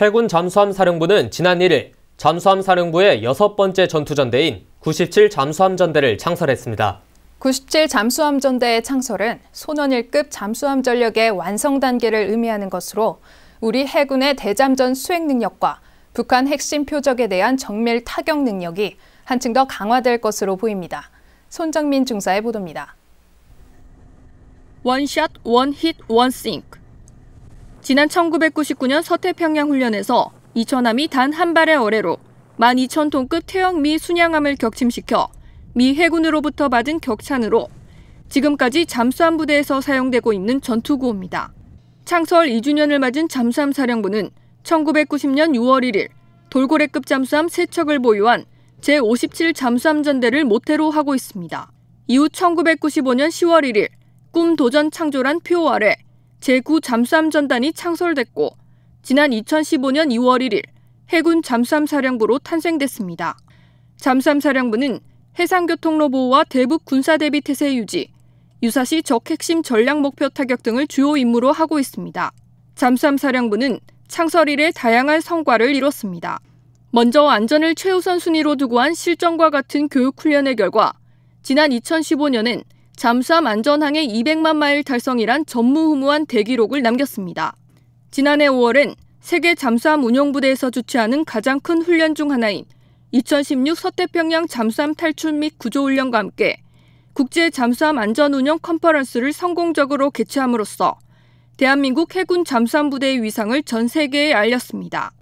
해군 잠수함사령부는 지난 1일 잠수함사령부의 여섯 번째 전투전대인 97 잠수함전대를 창설했습니다. 97 잠수함전대의 창설은 소년1급 잠수함 전력의 완성 단계를 의미하는 것으로 우리 해군의 대잠전 수행 능력과 북한 핵심 표적에 대한 정밀 타격 능력이 한층 더 강화될 것으로 보입니다. 손정민 중사의 보도입니다. 원샷, 원힛, 원싱크. 지난 1999년 서태평양 훈련에서 이천함이 단 한 발의 어뢰로 12,000톤급 태형미 순양함을 격침시켜 미 해군으로부터 받은 격찬으로 지금까지 잠수함 부대에서 사용되고 있는 전투구호입니다. 창설 2주년을 맞은 잠수함 사령부는 1990년 6월 1일 돌고래급 잠수함 세척을 보유한 제57 잠수함 전대를 모태로 하고 있습니다. 이후 1995년 10월 1일 꿈 도전 창조란 표 아래 제9 잠수함전단이 창설됐고 지난 2015년 2월 1일 해군 잠수함사령부로 탄생됐습니다. 잠수함사령부는 해상교통로 보호와 대북 군사대비 태세 유지, 유사시 적핵심 전략 목표 타격 등을 주요 임무로 하고 있습니다. 잠수함사령부는 창설 일에 다양한 성과를 이뤘습니다. 먼저 안전을 최우선 순위로 두고 한 실전과 같은 교육 훈련의 결과 지난 2015년엔 잠수함 안전항의 200만 마일 달성이란 전무후무한 대기록을 남겼습니다. 지난해 5월엔 세계 잠수함 운용부대에서 주최하는 가장 큰 훈련 중 하나인 2016 서태평양 잠수함 탈출 및 구조훈련과 함께 국제 잠수함 안전운영 컨퍼런스를 성공적으로 개최함으로써 대한민국 해군 잠수함 부대의 위상을 전 세계에 알렸습니다.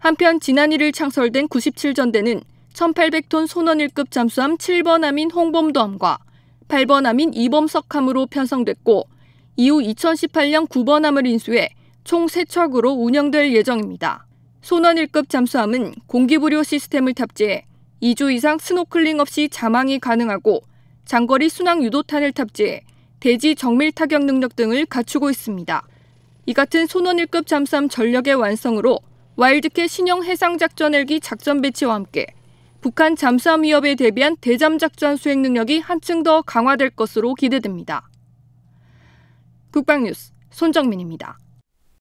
한편 지난 1일 창설된 97전대는 1800톤 소원1급 잠수함 7번함인 홍범도함과 8번함인 이범석함으로 편성됐고 이후 2018년 9번함을 인수해 총 3척으로 운영될 예정입니다. 손원 1급 잠수함은 공기부료 시스템을 탑재해 2주 이상 스노클링 없이 자망이 가능하고 장거리 순항 유도탄을 탑재해 대지 정밀 타격 능력 등을 갖추고 있습니다. 이 같은 손원 1급 잠수함 전력의 완성으로 와일드캣 신형 해상작전 헬기 작전 배치와 함께 북한 잠수함 위협에 대비한 대잠 작전 수행 능력이 한층 더 강화될 것으로 기대됩니다. 국방뉴스 손정민입니다.